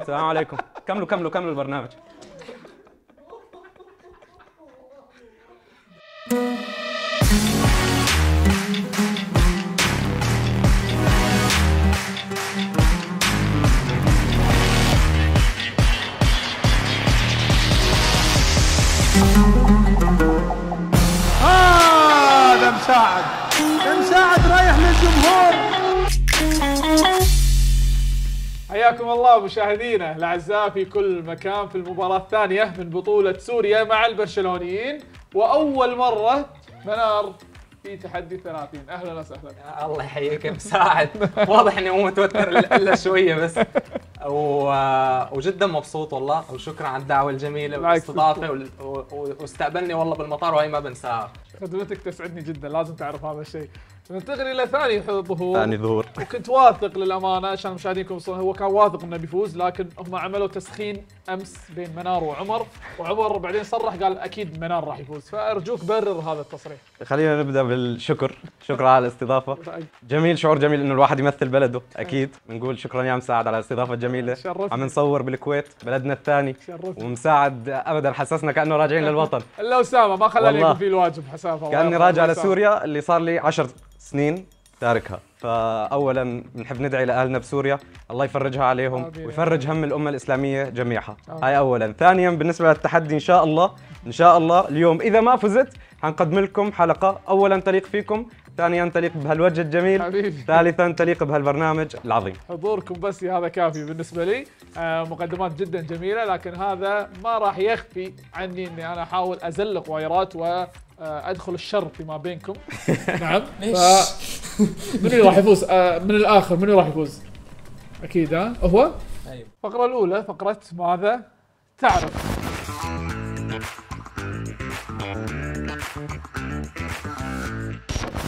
السلام عليكم كملوا كملوا كملوا البرنامج حياكم الله مشاهدينا الاعزاء في كل مكان في المباراه الثانيه من بطوله سوريا مع البرشلونيين واول مره منار في تحدي 30 اهلا وسهلا الله يحييك مساعد واضح اني مو متوتر الا شويه بس و... وجدا مبسوط والله وشكرا على الدعوه الجميله والاستضافه و... واستقبلني والله بالمطار وهي ما بنساها خدمتك تسعدني جدا لازم تعرف هذا الشيء ننتقل الى ثاني ظهور ثاني ظهور وكنت واثق للامانه عشان مشاهدينكم هو كان واثق انه بيفوز لكن هم عملوا تسخين امس بين منار وعمر وعمر بعدين صرح قال اكيد منار راح يفوز فارجوك برر هذا التصريح خلينا نبدا بالشكر شكرا على الاستضافه جميل شعور جميل انه الواحد يمثل بلده اكيد بنقول شكرا يا مساعد على الاستضافه الجميله عم نصور بالكويت بلدنا الثاني ومساعد ابدا حسسنا كانه راجعين للوطن الا اسامه ما خلاني في الواجب حسافه كاني راجع لسوريا اللي صار لي 10 سنين تاركها فاولا بنحب ندعي لاهلنا بسوريا الله يفرجها عليهم ويفرج هم الامه الاسلاميه جميعها هاي اولا ثانيا بالنسبه للتحدي ان شاء الله ان شاء الله اليوم اذا ما فزت حنقدم لكم حلقه اولا تليق فيكم ثانيا تليق بهالوجه الجميل حبيبي ثالثا تليق بهالبرنامج العظيم حضوركم بس هذا كافي بالنسبه لي آه، مقدمات جدا جميله لكن هذا ما راح يخفي عني اني انا احاول ازلق وايرات آه، ادخل الشر فيما بينكم نعم ليش؟ من اللي راح يفوز آه، من الاخر من اللي راح يفوز؟ اكيد ها هو؟ ايوه طيب. الفقره الاولى فقره ماذا تعرف؟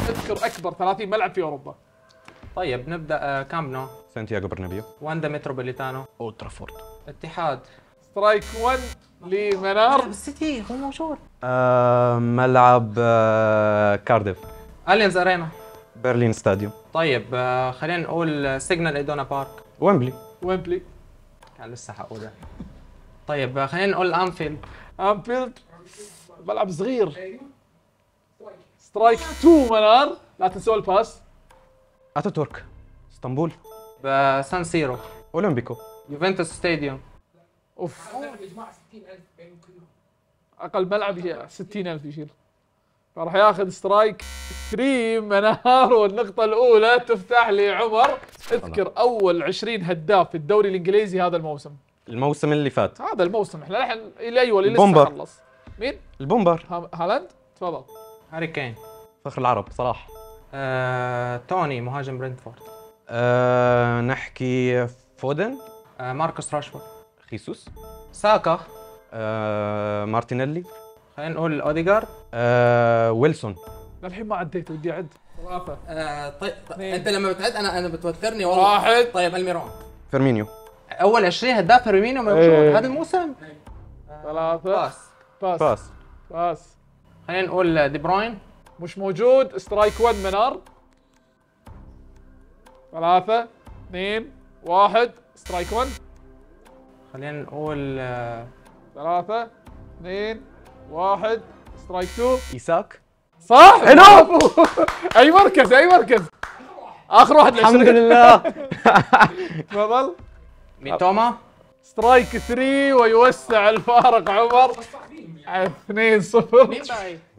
اذكر اكبر 30 ملعب في اوروبا طيب نبدا آه، كامب نو سانتياغو برنابيو واندا متروبوليتانو أوترافورد اتحاد سترايك 1 لمنار السيتي هو موجود آه ملعب آه كارديف الينز ارينا برلين ستاديوم طيب آه خلينا نقول سيجنال ايدونا بارك ويمبلي ويمبلي كان لسه حقولها طيب آه، خلينا نقول انفيلد انفيلد ملعب صغير سترايك 2 منار لا تنسوا الباس اتاتورك اسطنبول آه، سان سيرو اولمبيكو يوفنتوس ستاديوم اوف 60000 اقل ملعب 60000 يشيل فراح ياخذ سترايك كريم منار والنقطة الأولى تفتح لي عمر اذكر أول 20 هداف في الدوري الإنجليزي هذا الموسم الموسم اللي فات هذا الموسم احنا الحين الأيوة اللي لسه خلص مين؟ البومبر هالاند تفضل هاري كين فخر العرب صلاح آه، توني مهاجم برنتفورد آه، نحكي فودن آه، ماركوس راشفورد خيسوس ساكا آه مارتينيلي خلينا نقول اوديجارد آه ويلسون للحين ما عديت ودي اعد ثلاثة آه طيب انت لما بتعد انا انا بتوترني والله واحد طيب الميرون فيرمينيو اول 20 هداف فيرمينيو موجود ايه. هذا الموسم ثلاثة باس باس باس باس خلينا نقول دي بروين مش موجود سترايك 1 منار ثلاثة اثنين واحد سترايك 1 خلينا نقول ثلاثة اثنين واحد سترايك تو ايساك صح هنا إيه، نعم. اي مركز اي مركز اخر واحد الحمد لله تفضل مين توما سترايك 3 ويوسع الفارق عمر 2 0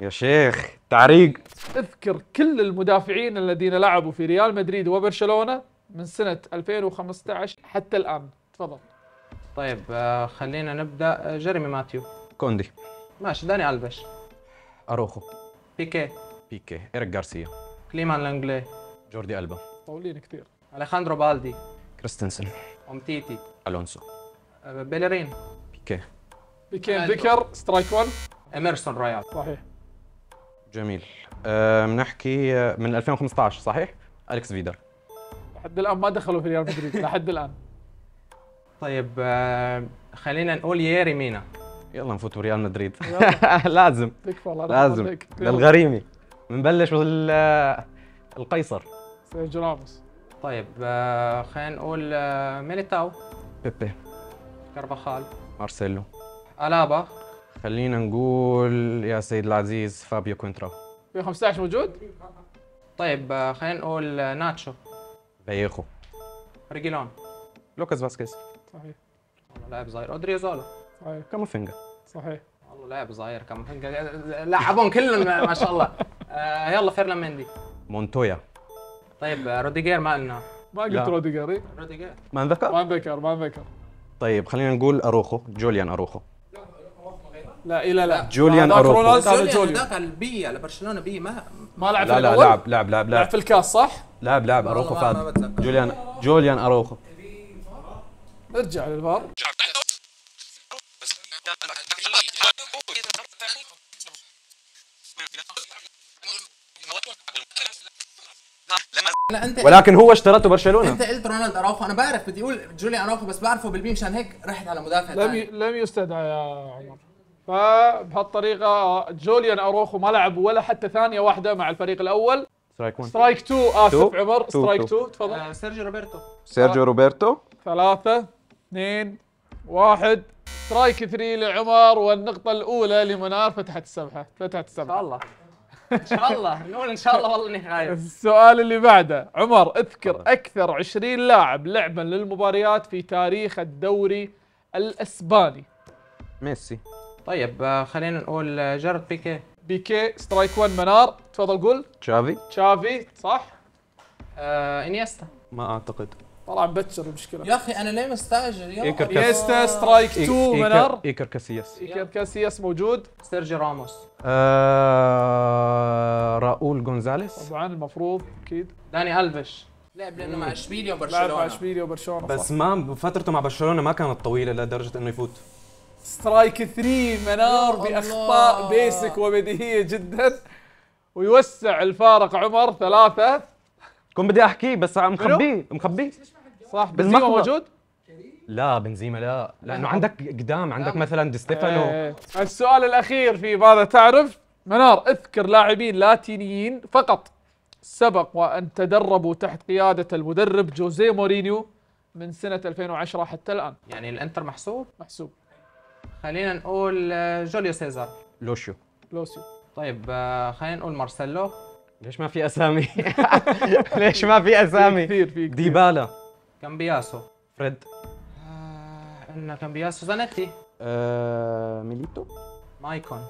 يا شيخ تعريق اذكر كل المدافعين الذين لعبوا في ريال مدريد وبرشلونه من سنه 2015 حتى الان تفضل طيب آه، خلينا نبدا آه، جيريمي ماتيو كوندي ماشي داني البش اروخو بيكي بيكي ايريك غارسيا كليمان لانجلي جوردي البا طولين كثير اليخاندرو بالدي كريستنسن امتيتي الونسو آه، بيلرين بيكي بيكي ذكر سترايك 1 اميرسون رويال صحيح جميل بنحكي من 2015 صحيح؟ اليكس فيدر لحد الان ما دخلوا في ريال مدريد لحد الان طيب آه، خلينا نقول يا مينا يلا نفوت بريال مدريد لازم لازم للغريمي بنبلش بال آه، القيصر سيرجيو راموس طيب آه، خلينا نقول ميليتاو بيبي كربخال مارسيلو الابا خلينا نقول يا سيد العزيز فابيو كونترا 15 موجود؟ طيب خلينا نقول ناتشو بيخو ريجيلون لوكاس فاسكيز صحيح والله لاعب صغير ادري زولا صحيح فينجا صحيح والله لاعب صغير فينجا لعبهم كلهم ما شاء الله آه يلا فيرلا مندي مونتويا طيب آه، روديجير ما قلنا ما قلت روديجير روديجير ما انذكر؟ ما انذكر ما انذكر طيب خلينا نقول اروخو جوليان اروخو لا لا لا جوليان اروخو جوليان اروخو كان بي على برشلونه بي ما ما لعب لا لا لعب لعب لعب لعب في الكاس صح؟ لعب لعب اروخو فاد جوليان جوليان اروخو ارجع للبار ولكن هو اشترته برشلونه انت قلت رونالد اراوخو انا بعرف بدي اقول جولي اراوخو بس بعرفه بالبي مشان هيك رحت على مدافع لم لم يستدعى يا عمر فبهالطريقه جوليان اروخو ما لعب ولا حتى ثانيه واحده مع الفريق الاول سترايك 1 سترايك 2 اسف عمر سترايك 2 تفضل آه، سيرجيو روبرتو سيرجيو آه. روبرتو ثلاثه اثنين واحد سترايك ثري لعمر والنقطة الأولى لمنار فتحت السبحة فتحت السبحة إن شاء الله إن شاء الله نقول إن شاء الله والله إني خايف السؤال اللي بعده عمر اذكر أكثر 20 لاعب لعبا للمباريات في تاريخ الدوري الإسباني ميسي طيب آه، خلينا نقول آه، جارد بيكي بيكي سترايك 1 منار تفضل قول تشافي تشافي صح آه انيستا ما اعتقد طلع مبكر المشكله يا اخي انا ليه مستاجر يا ايكر يستا سترايك 2 منار ايكر كاسياس ايكر كاسياس موجود سيرجي راموس آه راؤول جونزاليس طبعا المفروض اكيد داني الفيش لعب لانه مع اشبيليا وبرشلونه لعب مع اشبيليا وبرشلونه بس ما فترته مع برشلونه ما كانت طويله لدرجه انه يفوت سترايك 3 منار باخطاء بيسك وبديهيه جدا ويوسع الفارق عمر ثلاثه كنت بدي احكيه بس مخبيه مخبيه صح بنزيما موجود؟ لا بنزيما لا لانه عندك قدام عندك مثلا دي ستيفانو ايه. السؤال الاخير في ماذا تعرف منار اذكر لاعبين لاتينيين فقط سبق وان تدربوا تحت قياده المدرب جوزيه مورينيو من سنه 2010 حتى الان يعني الانتر محسوب محسوب خلينا نقول آه، جوليو سيزار لوشيو لوسيو طيب آه، خلينا نقول مارسيلو ليش ما في اسامي ليش ما في اسامي كثير في كثير ديبالا كامبياسو فريد آه... عندنا كامبياسو زانيتي آه... ميليتو مايكون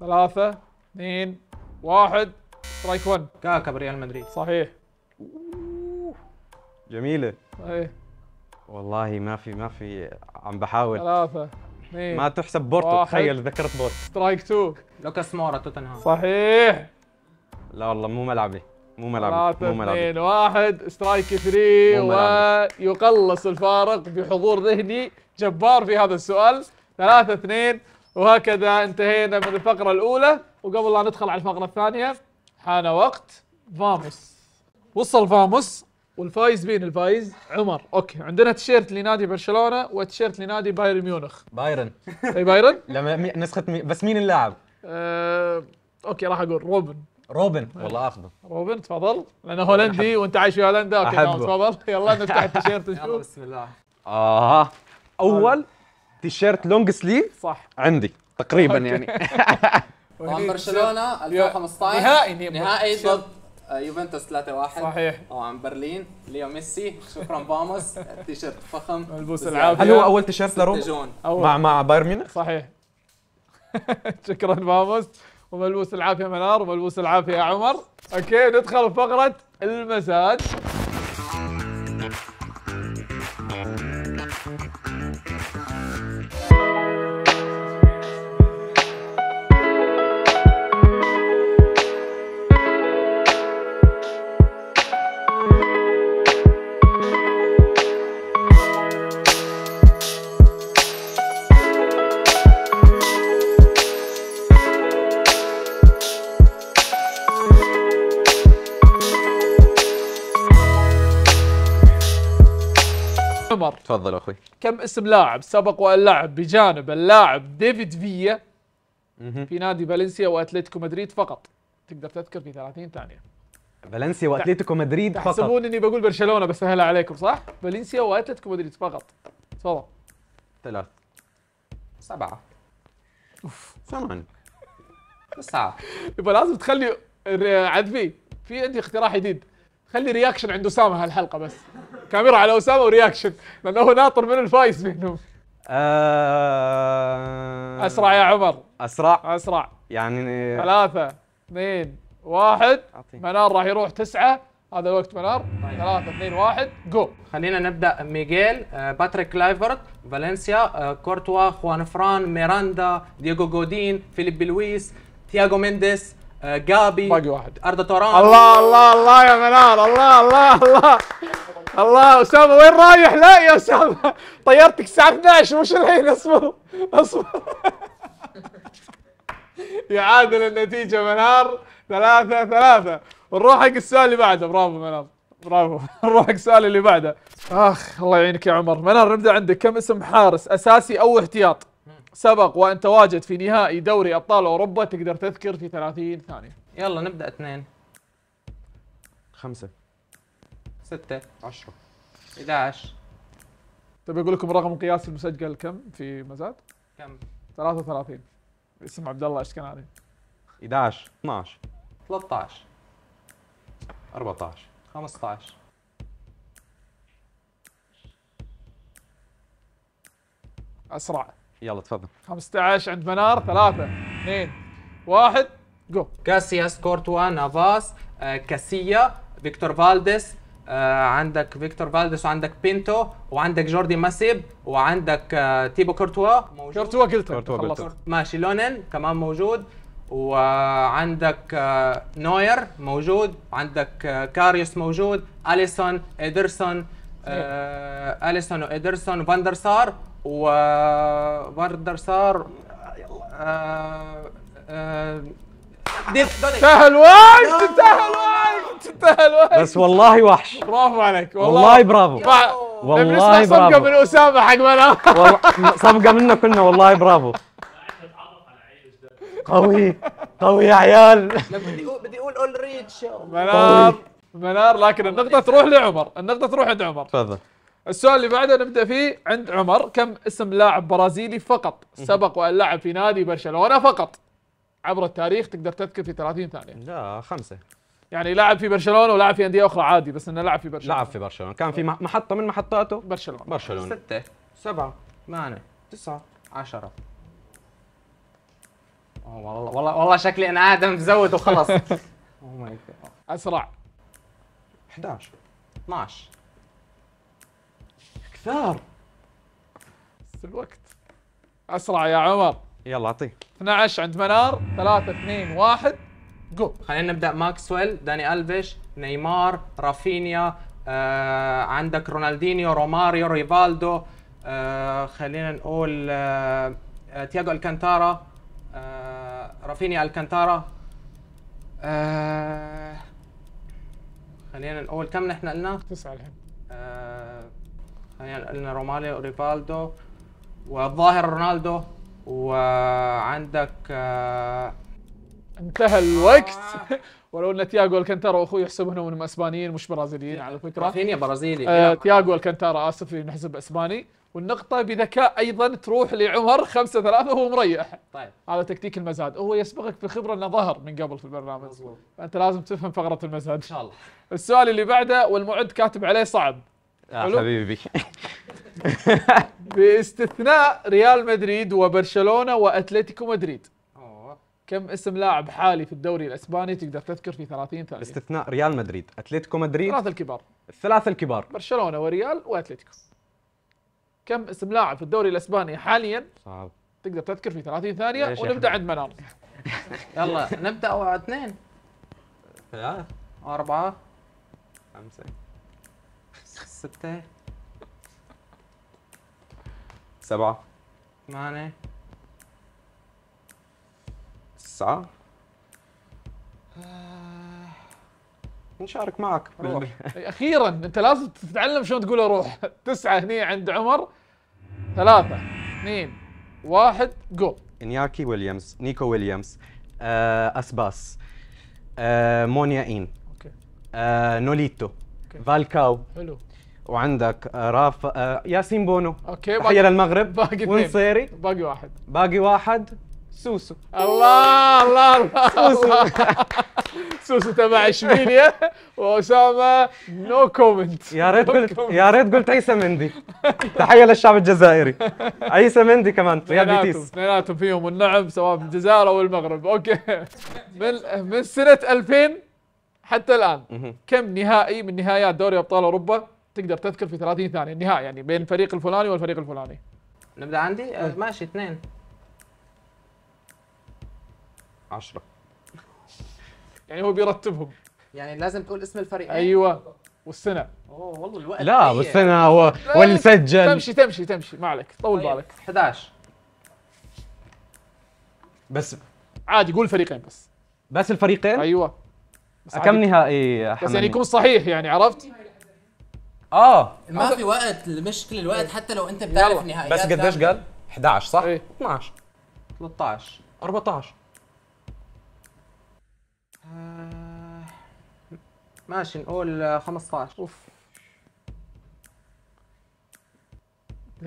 ثلاثة اثنين واحد سترايك 1 كاكا بريال مدريد صحيح جميلة صحيح والله ما في ما في عم بحاول ثلاثة اثنين ما تحسب بورتو تخيل ذكرت بورتو سترايك 2 لوكاس مورا توتنهام صحيح لا والله مو ملعبي مو ملعب مو ملعب 2 1 سترايك 3 ويقلص الفارق بحضور ذهني جبار في هذا السؤال 3 2 وهكذا انتهينا من الفقره الاولى وقبل لا ندخل على الفقره الثانيه حان وقت فاموس وصل فاموس والفايز مين الفايز؟ عمر اوكي عندنا تيشيرت لنادي برشلونه وتيشيرت لنادي بايرن ميونخ بايرن اي بايرن؟ لما نسخه مي... بس مين اللاعب؟ أه... اوكي راح اقول روبن روبن والله اخذه روبن تفضل لانه هولندي وانت عايش في هولندا اوكي تفضل يلا نفتح التيشيرت نشوف يلا بسم الله اه اول تيشيرت لونج سليف صح عندي تقريبا يعني طبعا برشلونه 2015 نهائي نهائي ضد آه، يوفنتوس 3-1 صحيح طبعا برلين ليو ميسي شكرا باموس التيشيرت فخم ملبوس العافيه هل هو اول تيشيرت لروما مع مع بايرن ميونخ صحيح شكرا باموس وملبوس العافيه منار وملبوس العافيه عمر اوكي ندخل فقره المزاج عمر تفضل اخوي كم اسم لاعب سبق وان لعب بجانب اللاعب ديفيد فيا في نادي فالنسيا واتلتيكو مدريد فقط تقدر تذكر في 30 ثانيه فالنسيا واتلتيكو مدريد فقط تحسبون اني بقول برشلونه بسهلها عليكم صح؟ فالنسيا واتلتيكو مدريد فقط تفضل ثلاث سبعة اوف ثمان تسعة يبقى لازم تخلي عاد في في عندي اقتراح جديد خلي رياكشن عند اسامه هالحلقه بس كاميرا على اسامه ورياكشن لانه هو ناطر من الفايز بينهم أه... اسرع يا عمر اسرع اسرع يعني ثلاثة اثنين واحد عطي. منار راح يروح تسعة هذا الوقت منار طيب. ثلاثة اثنين واحد جو خلينا نبدا ميغيل آه، باتريك لايفرت فالنسيا آه، كورتوا خوان فران ميراندا دييغو جودين فيليب لويس تياغو مينديس آه، جابي باقي واحد اردا توران الله الله الله يا منار الله الله الله الله اسامه وين رايح لا يا اسامه طيارتك الساعه 12 مش الحين اصبر اصبر يعادل النتيجه منار ثلاثة ثلاثة نروح حق السؤال اللي بعده برافو منار برافو نروح حق السؤال اللي بعده اخ الله يعينك يا عمر منار نبدا عندك كم اسم حارس اساسي او احتياط سبق وأن تواجد في نهائي دوري أبطال أوروبا تقدر تذكر في 30 ثانية يلا نبدأ اثنين خمسة ستة عشرة 11 طيب أقول لكم الرقم القياسي المسجل كم في مزاد؟ كم؟ 33 اسم عبد الله اشكناني 11 12 13 14 15 اسرع يلا تفضل 15 عند منار 3 2 1 جو كاسياس كورتوا نافاس آه، كاسيا فيكتور فالديس آه، عندك فيكتور فالديس وعندك بينتو وعندك جوردي ماسيب وعندك آه، تيبو كورتوا موجود كورتوا قلت كورتوا ماشي لونين كمان موجود وعندك نوير موجود عندك كاريوس موجود اليسون ادرسون آه اليسون وادرسون وفاندر سار وفاندر سار آه، آه، انتهى الوقت انتهى الوقت انتهى الوقت بس والله وحش برافو عليك والله, والله برافو والله برافو صفقه من اسامه حق منى صفقه منا كلنا والله برافو قوي قوي يا عيال بدي اقول بدي اقول اول ريتش منار منار لكن النقطة تروح لعمر، النقطة تروح عند عمر. تفضل. السؤال اللي بعده نبدا فيه عند عمر كم اسم لاعب برازيلي فقط سبق وان لعب في نادي برشلونة فقط عبر التاريخ تقدر تذكر في 30 ثانية. لا خمسة. يعني لعب في برشلونه ولعب في انديه اخرى عادي بس انه لعب في برشلونه لعب في برشلونه كان في محطه من محطاته برشلونه برشلونه ستة سبعة ثمانية تسعة عشرة والله والله والله شكلي انا ادم مزود وخلص oh اسرع 11 12 كثار الوقت اسرع يا عمر يلا اعطيه 12 عند منار 3 2 1 جو خلينا نبدا ماكسويل داني الفيش نيمار رافينيا آه، عندك رونالدينيو روماريو ريفالدو آه، خلينا نقول آه، تياجو الكانتارا آه، رافينيا الكانتارا آه، خلينا الاول كم نحن قلنا؟ تسعه الحين آه خلينا قلنا رومالي وريفالدو والظاهر رونالدو وعندك آه انتهى الوقت آه. ولو ان تياجو الكنتارا واخوي يحسبونهم انهم اسبانيين مش برازيليين على فكره رافينيا برازيلي آه تياجو الكنتارا اسف نحسب اسباني والنقطة بذكاء أيضا تروح لعمر خمسة ثلاثة وهو مريح طيب هذا تكتيك المزاد هو يسبقك في الخبرة أنه ظهر من قبل في البرنامج مظبوط فأنت لازم تفهم فقرة المزاد إن شاء الله السؤال اللي بعده والمعد كاتب عليه صعب يا حبيبي باستثناء ريال مدريد وبرشلونة وأتلتيكو مدريد كم اسم لاعب حالي في الدوري الاسباني تقدر تذكر في 30 ثانيه؟ باستثناء ريال مدريد، اتلتيكو مدريد الثلاثة الكبار الثلاثة الكبار برشلونة وريال واتلتيكو كم اسم لاعب في الدوري الاسباني حاليا صعب تقدر تذكر في 30 ثانيه ونبدا عند منار يلا نبدا اثنين ثلاثه أربعة خمسة ستة سبعة ثمانية تسعة آه، نشارك معك اخيرا انت لازم تتعلم شلون تقول اروح تسعه هني عند عمر ثلاثة اثنين واحد جو انياكي ويليامز نيكو ويليامز آه اسباس آه مونيا اين آه نوليتو أوكي. فالكاو حلو وعندك آه، راف آه، ياسين بونو اوكي باقي للمغرب باقي ونصيري باقي واحد باقي واحد سوسو الله الله الله سوسو سوسو تبع اشبيليا واسامه نو كومنت يا ريت قلت يا ريت قلت عيسى مندي تحيه للشعب الجزائري عيسى مندي كمان يا بيتيس اثنيناتهم فيهم النعم سواء في الجزائر او المغرب اوكي من من سنه 2000 حتى الان كم نهائي من نهائيات دوري ابطال اوروبا تقدر تذكر في 30 ثانيه النهائي يعني بين الفريق الفلاني والفريق الفلاني نبدا عندي آه، ماشي اثنين 10 يعني هو بيرتبهم يعني لازم تقول اسم الفريق ايوه والسنه اوه والله الوقت لا والسنه هو واللي سجل تمشي تمشي تمشي ما عليك طول طيب، بالك 11 بس عادي قول فريقين بس بس الفريقين ايوه بس كم نهائي بس يعني يكون صحيح يعني عرفت اه ما في وقت المشكله الوقت إيه. حتى لو انت بتعرف نهائيات بس قديش قال 11 صح 12 13 14 ماشي نقول 15 اوف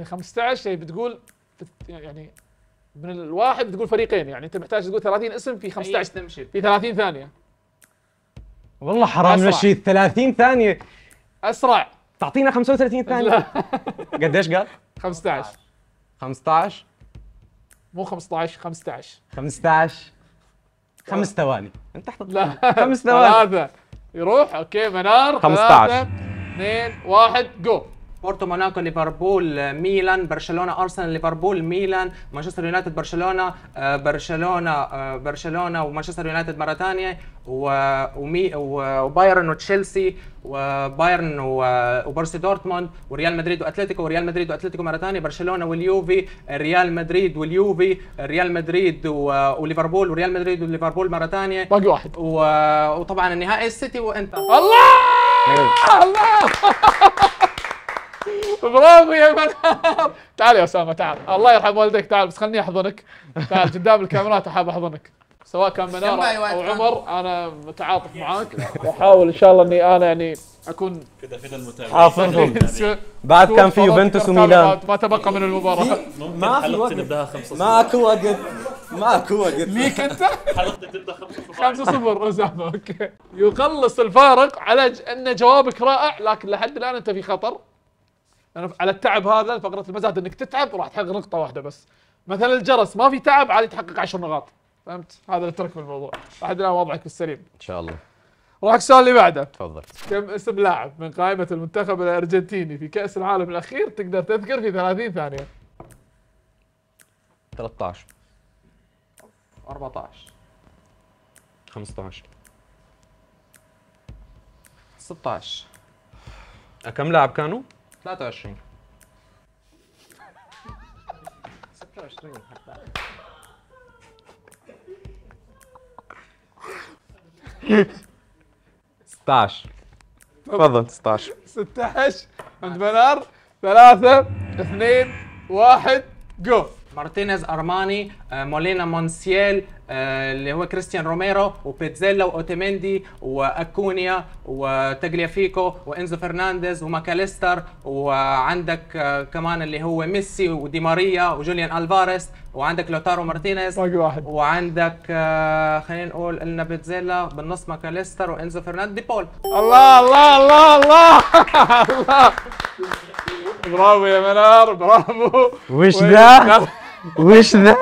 15 هي يعني يعني بتقول يعني من الواحد بتقول فريقين يعني انت محتاج تقول 30 اسم في 15 تمشي في 30 ثانيه والله حرام مشي 30 ثانيه اسرع تعطينا 35 ثانيه قديش قال 15 15 مو 15 15 15 خمس ثواني انت حطيت لا خمس ثواني ثلاثة يروح اوكي منار 15 2 1 جو بورتو موناكو ليفربول آه، ميلان برشلونه ارسنال ليفربول ميلان مانشستر يونايتد برشلونه آه، برشلونه آه، برشلونه ومانشستر يونايتد مره ثانيه ومي وبايرن وتشيلسي وبايرن وبرسي دورتموند وريال مدريد واتلتيكو وريال مدريد واتلتيكو مره ثانيه برشلونه واليوفي ريال مدريد واليوفي ريال مدريد وليفربول وريال مدريد وليفربول مره ثانيه باقي واحد وطبعا النهائي السيتي وانتر الله الله برافو يا منار تعال يا اسامه تعال الله يرحم والديك تعال بس خليني احضنك تعال قدام الكاميرات احب احضنك سواء كان منار او عمر انا متعاطف معاك واحاول ان شاء الله اني انا يعني اكون كذا كذا المتابعين بعد كان في يوفنتوس وميلان ما تبقى من المباراه ما في وقت ما اكو وقت وقت اكو وقت ليك انت حلقتي تبدا 5 0 اسامه اوكي يخلص الفارق على انه جوابك رائع لكن لحد الان انت في خطر لأن على التعب هذا فقره المزاد انك تتعب وراح تحقق نقطه واحده بس مثلا الجرس ما في تعب عادي تحقق 10 نقاط فهمت هذا اللي ترك الموضوع. لحد الان وضعك السليم ان شاء الله راح السؤال اللي بعده تفضل كم اسم لاعب من قائمه المنتخب الارجنتيني في كاس العالم الاخير تقدر تذكر في 30 ثانيه 13 14 15 16 كم لاعب كانوا؟ 23 26 تفضل 16 16 عند بنار 3 2 1 جو مارتينيز ارماني مولينا مونسييل آه، اللي هو كريستيان روميرو وبيتزيلا واوتيمندي واكونيا وتاجليافيكو وانزو فرنانديز وماكاليستر وعندك آه، كمان اللي هو ميسي ودي ماريا وجوليان الفاريز وعندك لوتارو مارتينيز واحد وعندك آه، خلينا نقول قلنا بيتزيلا بالنص ماكاليستر وانزو فرنانديز دي بول الله الله الله الله الله برافو يا منار برافو وش ذا وش ذا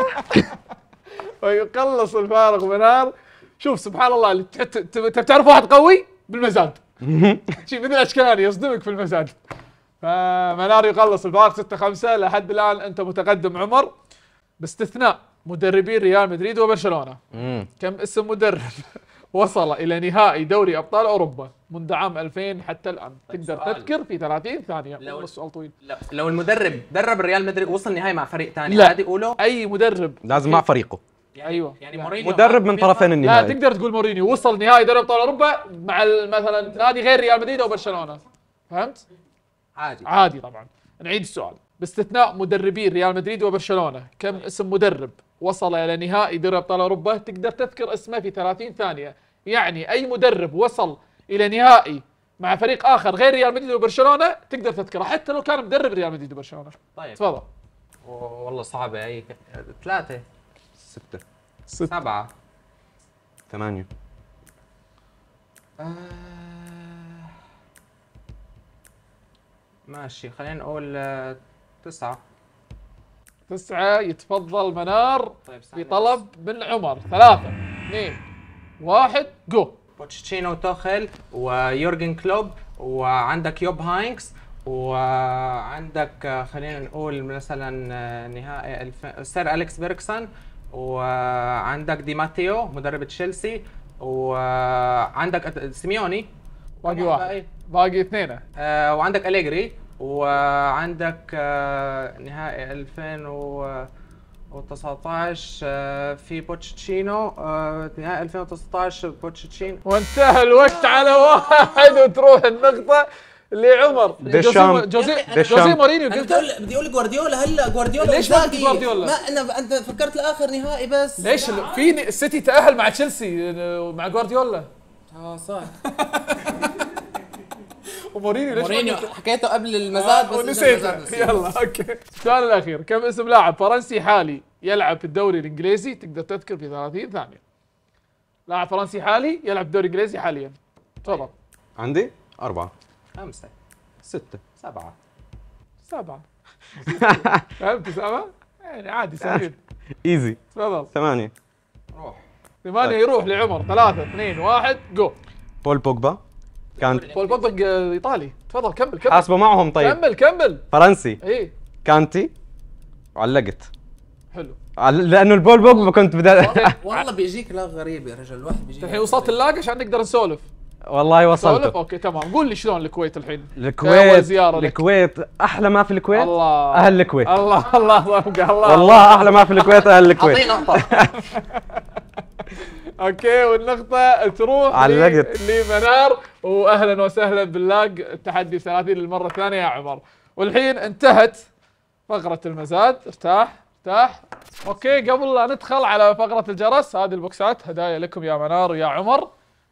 ويقلص الفارغ بنار شوف سبحان الله اللي تحت تعرف واحد قوي بالمزاد شي مثل اشكالي يصدمك في المزاد فمنار يقلص الفارق 6 5 لحد الان انت متقدم عمر باستثناء مدربين ريال مدريد وبرشلونه كم اسم مدرب وصل الى نهائي دوري ابطال اوروبا منذ عام 2000 حتى الان طيب، تقدر سؤال. تذكر في 30 ثانيه لو السؤال طويل لو, لو المدرب درب ريال مدريد وصل نهائي مع فريق ثاني عادي قوله اي مدرب لازم مع فريقه يعني ايوه يعني مورينيو مدرب من طرفين النهائي لا تقدر تقول مورينيو وصل نهائي دوري ابطال اوروبا مع مثلا نادي غير ريال مدريد او برشلونه فهمت؟ عادي عادي طبعا نعيد السؤال باستثناء مدربي ريال مدريد وبرشلونه كم اسم مدرب وصل الى نهائي دوري ابطال اوروبا تقدر تذكر اسمه في 30 ثانيه يعني اي مدرب وصل الى نهائي مع فريق اخر غير ريال مدريد وبرشلونه تقدر تذكره حتى لو كان مدرب ريال مدريد وبرشلونه طيب تفضل والله صعبه هي ثلاثه ستة ستة سبعة ثمانية آه، ماشي خلينا نقول آه، تسعة تسعة يتفضل منار طيب بطلب من عمر ثلاثة اثنين واحد جو بوتشيتشينو توخل ويورجن كلوب وعندك يوب هاينكس وعندك آه، خلينا نقول مثلا نهائي الف... سير اليكس بيركسون وعندك دي ماتيو مدرب تشيلسي وعندك سيميوني باقي واحد إيه؟ باقي اثنين آه، وعندك اليجري وعندك آه، نهائي 2019 آه، في بوتشيتشينو نهائي 2019 بوتشيتشينو وانتهى الوقت على واحد وتروح النقطه لعمر ديشام جوزي مورينيو قلت بدي اقول جوارديولا هلا جوارديولا ليش ما جوارديولا؟ ما انا انت فكرت لاخر نهائي بس ليش في السيتي تاهل مع تشيلسي مع جوارديولا اه صح ومورينيو ليش مورينيو حكيته قبل المزاد بس آه، نسيته يلا اوكي السؤال الاخير كم اسم لاعب فرنسي حالي يلعب في الدوري الانجليزي تقدر تذكر في 30 ثانيه لاعب فرنسي حالي يلعب في الدوري الانجليزي حاليا تفضل عندي اربعه خمسة ستة سبعة سبعة فهمت سبعة؟ يعني عادي سهل ايزي تفضل ثمانية روح ثمانية يروح لعمر ثلاثة اثنين واحد جو بول بوجبا كان بول بوجبا ايطالي تفضل كمل كمل حاسبه معهم طيب كمل كمل فرنسي اي كانتي وعلقت حلو لانه البول بوجبا كنت بدل والله بيجيك لاغ غريب يا رجل الواحد بيجيك الحين وصلت اللاج عشان نقدر نسولف والله وصلت اوكي تمام قول لي شلون الكويت الحين الكويت زياره الكويت احلى ما في الكويت الله اهل الكويت الله الله الله والله احلى ما في الكويت اهل الكويت اعطينا نقطه اوكي والنقطة تروح علقت لمنار واهلا وسهلا باللاج التحدي 30 للمرة الثانية يا عمر والحين انتهت فقرة المزاد ارتاح ارتاح اوكي قبل لا ندخل على فقرة الجرس هذه البوكسات هدايا لكم يا منار ويا عمر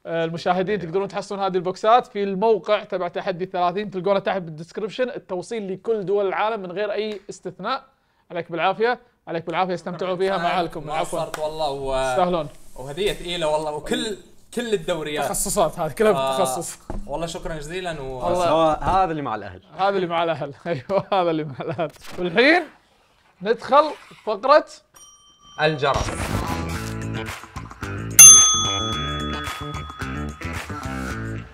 المشاهدين تقدرون تحصلون هذه البوكسات في الموقع تبع تحدي 30 تلقونه تحت بالدسكربشن التوصيل لكل دول العالم من غير اي استثناء عليك بالعافيه عليك بالعافيه استمتعوا فيها اهلكم عفوا والله و... وهديه ثقيله والله وكل كل الدوريات تخصصات هذه كلها آه تخصص والله شكرا جزيلا و... هذا اللي مع الاهل هذا اللي مع الاهل ايوه هذا اللي مع الاهل والحين ندخل فقره الجرس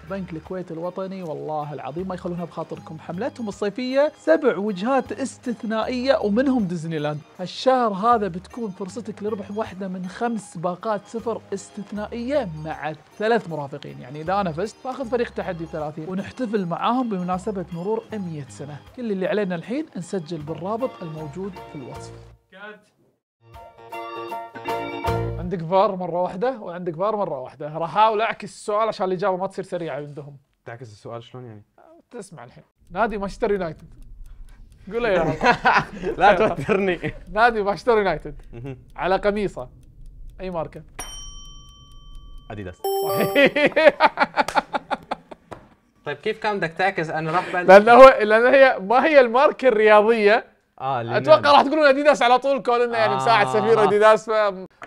بنك الكويت الوطني والله العظيم ما يخلونها بخاطركم حملتهم الصيفية سبع وجهات استثنائية ومنهم ديزني لاند الشهر هذا بتكون فرصتك لربح واحدة من خمس باقات سفر استثنائية مع ثلاث مرافقين يعني إذا أنا فزت باخذ فريق تحدي 30 ونحتفل معاهم بمناسبة مرور 100 سنة كل اللي علينا الحين نسجل بالرابط الموجود في الوصف عندك فار مره واحده وعندك فار مره واحده راح احاول اعكس السؤال عشان الاجابه ما تصير سريعه عندهم تعكس السؤال شلون يعني؟ تسمع الحين نادي مانشستر يونايتد قول يا رب لا توترني نادي مانشستر يونايتد على قميصه اي ماركه اديداس صحيح طيب كيف كان بدك تعكس انا راح لانه هو لان هي ما هي الماركه الرياضيه اه اتوقع راح تقولون اديداس على طول كون انه يعني آه. مساعد آه. سفير اديداس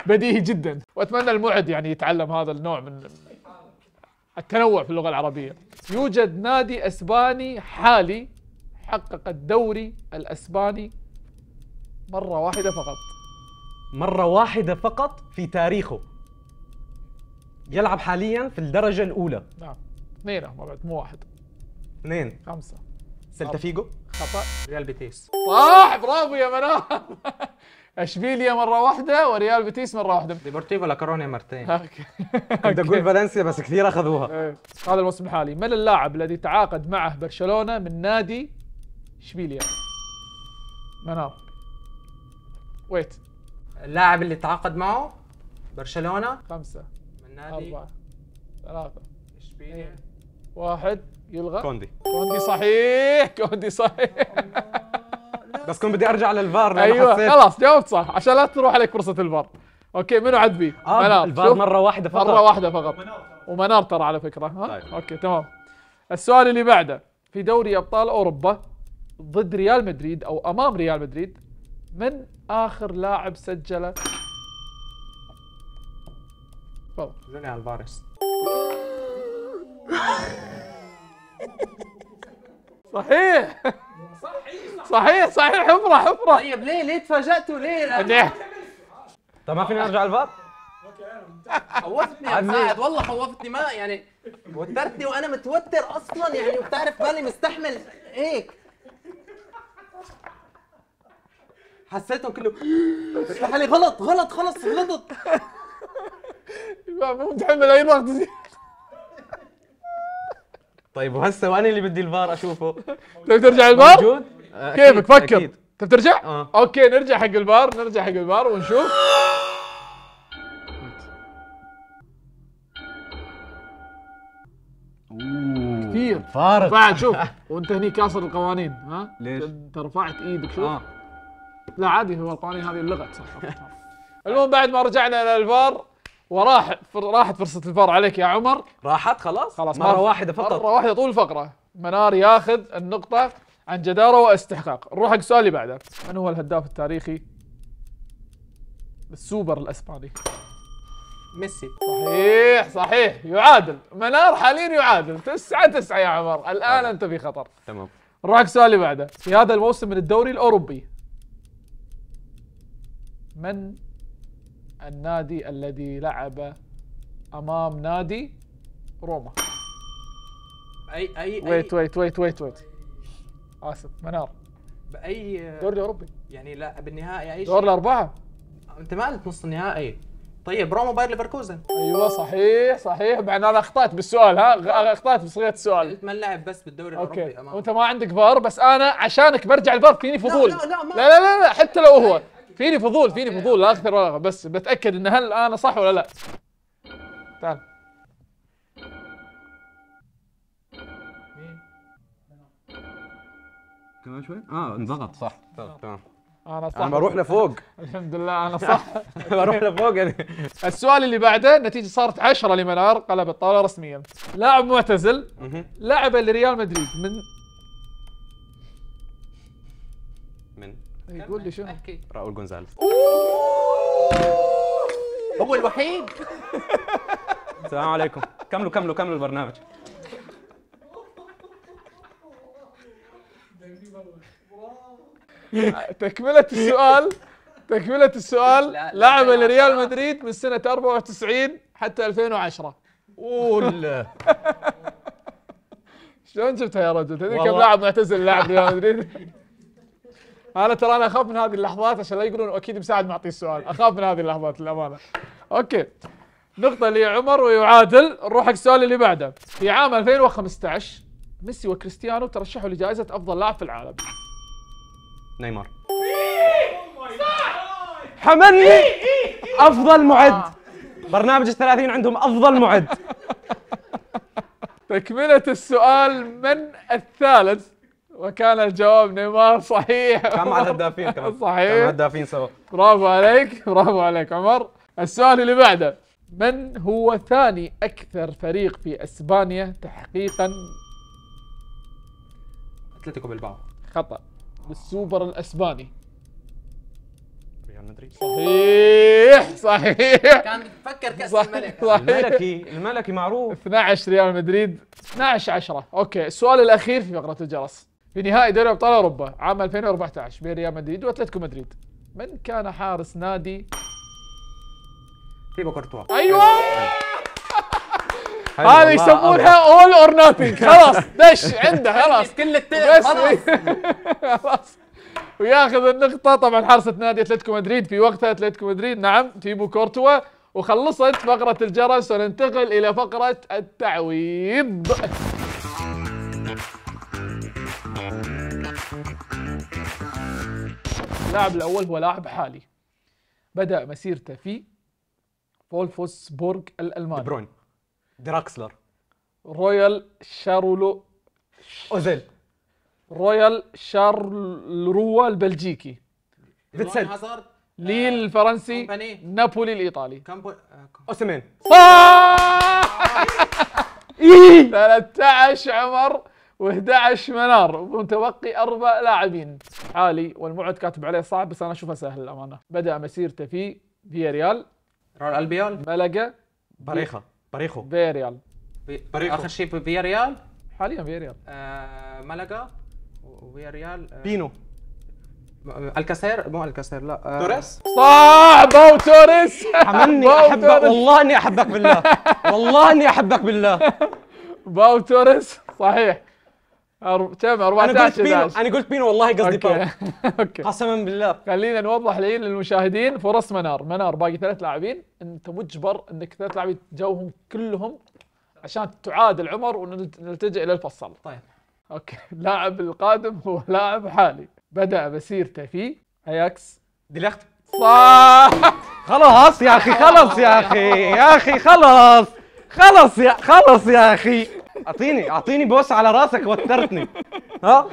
بديهي جدا واتمنى المعد يعني يتعلم هذا النوع من التنوع في اللغه العربيه يوجد نادي اسباني حالي حقق الدوري الاسباني مره واحده فقط مره واحده فقط في تاريخه يلعب حاليا في الدرجه الاولى نعم اثنين مو واحد اثنين خمسه سيلتا فيجو خطا ريال بيتيس صح برافو يا منار اشبيليا مره واحده وريال بيتيس مره واحده ديبورتيفو لا مرتين كنت اقول فالنسيا بس كثير اخذوها إيه. هذا الموسم الحالي من اللاعب الذي تعاقد معه برشلونه من نادي اشبيليا منار ويت اللاعب اللي تعاقد معه برشلونه خمسه من نادي اربعه ثلاثه اشبيليا إيه. واحد يلغى كوندي كوندي صحيح كوندي صحيح بس كنت بدي ارجع للفار ايوه حسيت خلاص جاوبت صح عشان لا تروح عليك فرصه الفار اوكي منو عد بي؟ آه منار الفار مره واحده فقط مره واحده فقط ومنار ترى على فكره ها طيب. اوكي تمام السؤال اللي بعده في دوري ابطال اوروبا ضد ريال مدريد او امام ريال مدريد من اخر لاعب سجل تفضل جوني الفارس صحيح صحيح صحيح حفره حفره طيب ليه ليه تفاجاتوا ليه؟ طب ما فيني ارجع الفار؟ خوفتني يا مساعد والله خوفتني ما يعني وترتني وانا متوتر اصلا يعني وبتعرف بالي مستحمل هيك حسيته كله اسمح لي غلط غلط خلص غلطت ما متحمل اي ضغط طيب وهسه وانا اللي بدي الفار اشوفه تبي ترجع الفار؟ موجود؟ كيفك فكر تبي ترجع؟ آه. اوكي نرجع حق الفار نرجع حق الفار ونشوف كثير فارق بعد شوف وانت هني كاسر القوانين ها ليش؟ انت رفعت ايدك شوف آه. لا عادي هو القوانين هذه اللغة صح المهم بعد ما رجعنا للفار وراح فر... راحت فرصه الفار عليك يا عمر راحت خلاص خلاص مره واحده فقط مره واحده طول الفقره منار ياخذ النقطه عن جداره واستحقاق نروح حق السؤال اللي بعده من هو الهداف التاريخي للسوبر الاسباني ميسي صحيح صحيح يعادل منار حاليا يعادل تسعة تسعة يا عمر الآن آه. أنت في خطر تمام نروح السؤال اللي بعده في هذا الموسم من الدوري الأوروبي من النادي الذي لعب امام نادي روما اي اي ويت ويت ويت ويت ويت اسف منار باي دوري اوروبي يعني لا بالنهائي اي شيء دور الاربعه انت ما قلت نص النهائي طيب روما باير ليفركوزن ايوه صحيح صحيح معناه انا اخطات بالسؤال ها اخطات بصيغه السؤال قلت ما نلعب بس بالدوري الاوروبي اوكي وانت ما عندك بار بس انا عشانك برجع البار فيني فضول لا لا لا, لا لا لا لا حتى لو هو فيني فضول فيني فضول لا اكثر ولا بس بتاكد ان هل انا صح ولا لا تعال كمان شوي اه انضغط صح طيب، آه. تمام انا صح انا بروح لفوق الحمد لله انا صح بروح لفوق يعني السؤال اللي بعده النتيجه صارت 10 لمنار قلب الطاوله رسميا لاعب معتزل لعب لريال مدريد من يقول إيه، لي شنو؟ احكي راؤول جونزالف هو الوحيد السلام عليكم كملوا كملوا كملوا البرنامج تكملة السؤال تكملة السؤال لاعب لريال مدريد من سنة 94 حتى 2010 قول شلون جبتها يا رجل؟ تدري كم لاعب معتزل لاعب ريال مدريد؟ انا ترى انا اخاف من هذه اللحظات عشان لا يقولون اكيد مساعد معطيه السؤال اخاف من هذه اللحظات للامانه اوكي نقطة لعمر ويعادل نروح حق السؤال اللي بعده في عام 2015 ميسي وكريستيانو ترشحوا لجائزة أفضل لاعب في العالم نيمار حملني أفضل معد برنامج الثلاثين عندهم أفضل معد تكملة السؤال من الثالث وكان الجواب نيمار صحيح كان مع الهدافين كمان صحيح كان مع الهدافين سوا برافو عليك برافو عليك عمر السؤال اللي بعده من هو ثاني اكثر فريق في اسبانيا تحقيقا اتلتيكو بالباو خطا بالسوبر الاسباني ريال مدريد صحيح صحيح كان بفكر كاس الملك صحيح. الملكي الملكي معروف 12 ريال مدريد 12 10 اوكي السؤال الاخير في فقره الجرس في نهائي دوري ابطال اوروبا عام 2014 بين ريال مدريد واتلتيكو مدريد من كان حارس نادي تيبو كورتوا ايوه هذه يسمونها اول اور ناثينج خلاص دش عنده خلاص كل التيم خلاص خلاص وياخذ النقطة طبعا حارسة نادي اتلتيكو مدريد في وقتها اتلتيكو مدريد نعم تيبو كورتوا وخلصت فقرة الجرس وننتقل إلى فقرة التعويض اللاعب الأول هو لاعب حالي بدأ مسيرته في فولفوسبورغ الألماني دي بروين دراكسلر رويال شارلو أوزيل رويال شارلروا البلجيكي فيتسل آه، ليل الفرنسي نابولي الايطالي آه، اوسمين 13 آه! إيه. عمر و11 منار ومتبقي اربع لاعبين عالي والموعد كاتب عليه صعب بس انا اشوفه سهل للامانه بدا مسيرته في فيا ريال البيال ملقا باريخا باريخو فيا ريال باريخو اخر شيء فيا ريال حاليا فيا ريال آه ملقا وفيا ريال آه بينو الكسير مو الكسير لا آه توريس صعب او توريس حملني احبك والله اني احبك بالله والله اني احبك بالله باو توريس صحيح كم 14 انا قلت بينو انا قلت والله قصدي باو اوكي قسما بالله خلينا نوضح الحين للمشاهدين فرص منار منار باقي ثلاث لاعبين انت مجبر انك ثلاث لاعبين تجاوبهم كلهم عشان تعادل عمر ونلتجئ الى الفصل طيب اوكي اللاعب القادم هو لاعب حالي بدا مسيرته في اياكس ديليخت خلاص يا اخي خلاص يا اخي يا اخي خلاص خلاص يا خلاص يا اخي اعطيني اعطيني بوس على راسك وترتني ها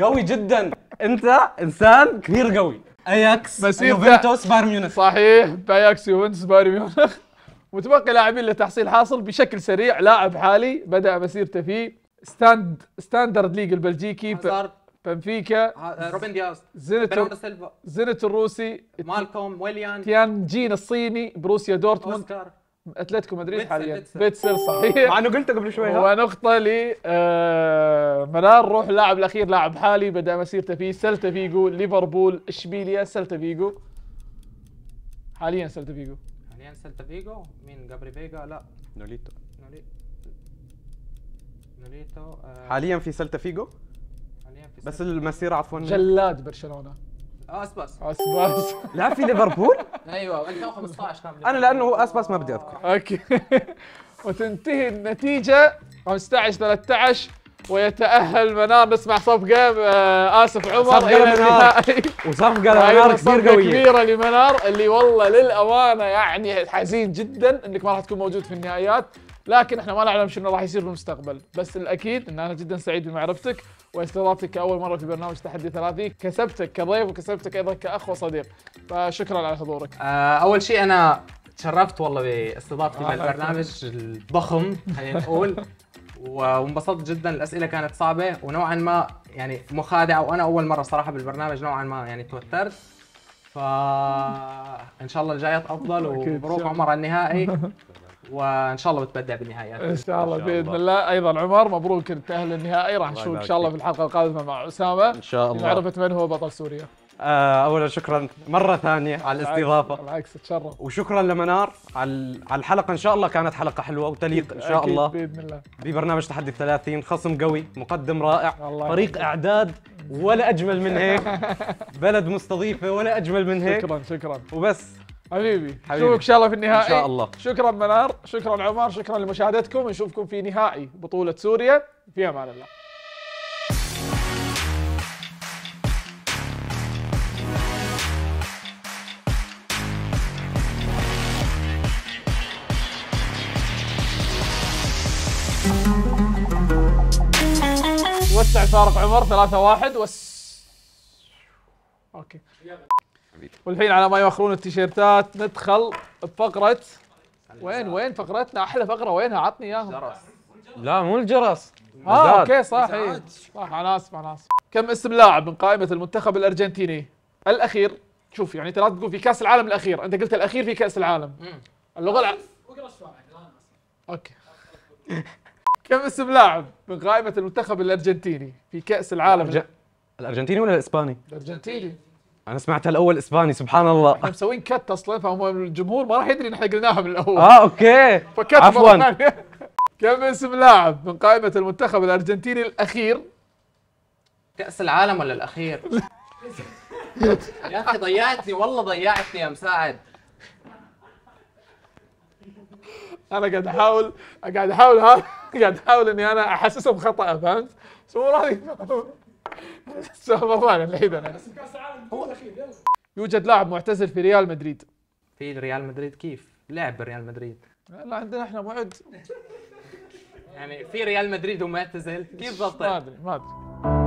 قوي جدا انت انسان كثير قوي اياكس بس يوفنتوس بايرن ميونخ صحيح باياكس يوفنتوس بايرن ميونخ متبقي لاعبين لتحصيل حاصل بشكل سريع لاعب حالي بدا مسيرته في ستاند ستاندرد ليج البلجيكي بنفيكا روبن دياز زينت زينت الروسي مالكوم ويليان تيان جين الصيني بروسيا دورتموند أوسكار. اتلتيكو مدريد حاليا بيتسر صحيح مع انه قلته قبل شوي ونقطة لي آه منار روح اللاعب الاخير لاعب حالي بدا مسيرته في سلتا فيجو ليفربول اشبيليا سلتا فيجو حاليا سلتا فيجو حاليا سلتا فيجو مين جابري فيجا لا نوليتو نوليتو آه حاليا في سلتا فيجو حاليا في سلتا بس المسيرة عفوا جلاد برشلونة اسباس اسباس لعب في ليفربول؟ ايوه 2015 كان انا لانه اسباس ما بدي اذكر اوكي وتنتهي النتيجه 15 13 ويتاهل منار نسمع صفقه آه، اسف عمر الى النهائي وصفقه لمنار أيوة، كثير قويه كبيره لمنار اللي والله للامانه يعني حزين جدا انك ما راح تكون موجود في النهائيات لكن احنا ما نعلم شنو راح يصير في المستقبل بس الاكيد ان انا جدا سعيد بمعرفتك واستضافتك كاول مره في برنامج تحدي 30 كسبتك كضيف وكسبتك ايضا كاخ وصديق فشكرا على حضورك آه، اول شيء انا تشرفت والله باستضافتي آه الضخم خلينا نقول وانبسطت جدا الاسئله كانت صعبه ونوعا ما يعني مخادعه وانا اول مره صراحه بالبرنامج نوعا ما يعني توترت فان ان شاء الله الجايات افضل ومبروك عمر على النهائي وان شاء الله بتبدع بالنهائيات ان شاء الله باذن الله. ايضا عمر مبروك التاهل النهائي راح نشوفك ان شاء الله في الحلقه القادمه مع اسامه ان شاء الله لمعرفه من هو بطل سوريا آه، اولا شكرا مره ثانيه على الاستضافه بالعكس تشرف وشكرا لمنار على الحلقه ان شاء الله كانت حلقه حلوه وتليق ان شاء الله باذن الله ببرنامج تحدي 30 خصم قوي مقدم رائع فريق اعداد ولا اجمل من هيك بلد مستضيفه ولا اجمل من هيك شكرا شكرا وبس حبيبي نشوفك ان شاء الله في النهائي ان شاء الله شكرا منار شكرا عمر شكرا لمشاهدتكم نشوفكم في نهائي بطوله سوريا في امان الله وسع فارق عمر 3-1 وس اوكي حبيبي والحين على ما يوخرون التيشيرتات ندخل بفقره وين وين فقرتنا احلى فقره وينها عطني اياها جرس لا مو الجرس اه اوكي صح صح انا اسف انا اسف كم اسم لاعب من قائمه المنتخب الارجنتيني الاخير شوف يعني انت لا تقول في كاس العالم الاخير انت قلت الاخير في كاس العالم اللغه الع... اوكي كم اسم لاعب من قائمه المنتخب الارجنتيني في كاس العالم الارجنتيني ولا الاسباني الارجنتيني انا سمعتها الاول اسباني سبحان الله احنا مسوين كت اصلا فهم الجمهور ما راح يدري ان احنا قلناها من الاول اه اوكي فكت عفوا كم اسم لاعب من قائمه المنتخب الارجنتيني الاخير كاس العالم ولا الاخير يا اخي ضيعتني والله ضيعتني يا مساعد انا قاعد احاول قاعد احاول ها قاعد احاول اني انا احسسه بخطأ فهمت؟ بس هو راح سبحان الله العيد انا كاس العالم يوجد لاعب معتزل في ريال مدريد في ريال مدريد كيف؟ لعب بريال مدريد لا عندنا احنا موعد يعني في ريال مدريد ومعتزل كيف بالضبط؟ ما ادري ما ادري